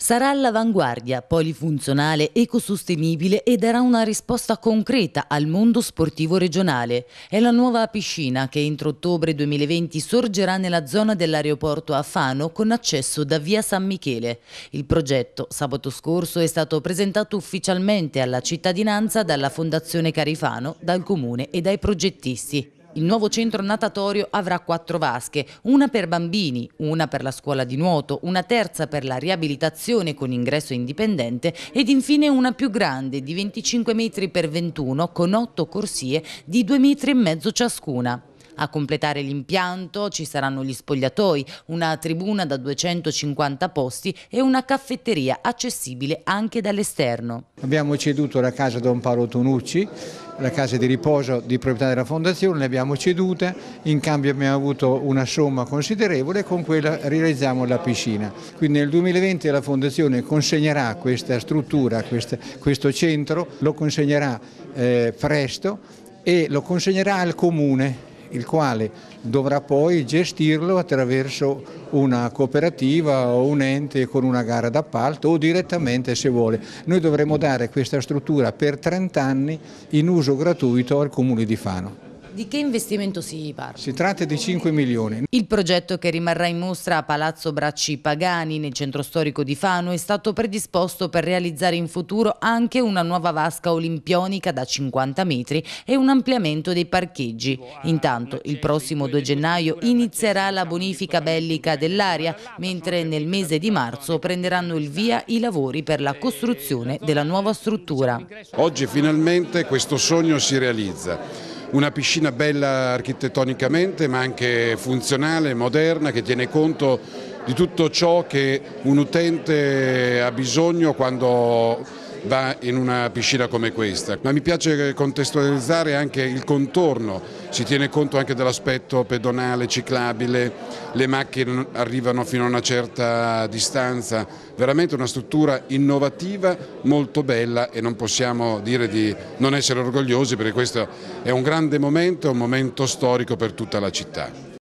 Sarà all'avanguardia, polifunzionale, ecosostenibile e darà una risposta concreta al mondo sportivo regionale. È la nuova piscina che entro ottobre 2020 sorgerà nella zona dell'aeroporto a Fano con accesso da via San Michele. Il progetto, sabato scorso, è stato presentato ufficialmente alla cittadinanza dalla Fondazione Carifano, dal Comune e dai progettisti il nuovo centro natatorio avrà quattro vasche, una per bambini, una per la scuola di nuoto, una terza per la riabilitazione con ingresso indipendente ed infine una più grande di 25 metri per 21 con otto corsie di 2 metri e mezzo ciascuna. A completare l'impianto ci saranno gli spogliatoi, una tribuna da 250 posti e una caffetteria accessibile anche dall'esterno. Abbiamo ceduto la casa Don Paolo Tonucci, la casa di riposo di proprietà della fondazione, le abbiamo cedute, in cambio abbiamo avuto una somma considerevole e con quella realizziamo la piscina. Quindi nel 2020 la fondazione consegnerà questa struttura, questo centro, lo consegnerà eh, presto e lo consegnerà al comune il quale dovrà poi gestirlo attraverso una cooperativa o un ente con una gara d'appalto o direttamente se vuole. Noi dovremo dare questa struttura per 30 anni in uso gratuito al Comune di Fano. Di che investimento si parla? Si tratta di 5 milioni. Il progetto che rimarrà in mostra a Palazzo Bracci Pagani nel centro storico di Fano è stato predisposto per realizzare in futuro anche una nuova vasca olimpionica da 50 metri e un ampliamento dei parcheggi. Intanto il prossimo 2 gennaio inizierà la bonifica bellica dell'area, mentre nel mese di marzo prenderanno il via i lavori per la costruzione della nuova struttura. Oggi finalmente questo sogno si realizza una piscina bella architettonicamente ma anche funzionale, moderna, che tiene conto di tutto ciò che un utente ha bisogno quando va in una piscina come questa, ma mi piace contestualizzare anche il contorno, si tiene conto anche dell'aspetto pedonale, ciclabile, le macchine arrivano fino a una certa distanza, veramente una struttura innovativa, molto bella e non possiamo dire di non essere orgogliosi perché questo è un grande momento, un momento storico per tutta la città.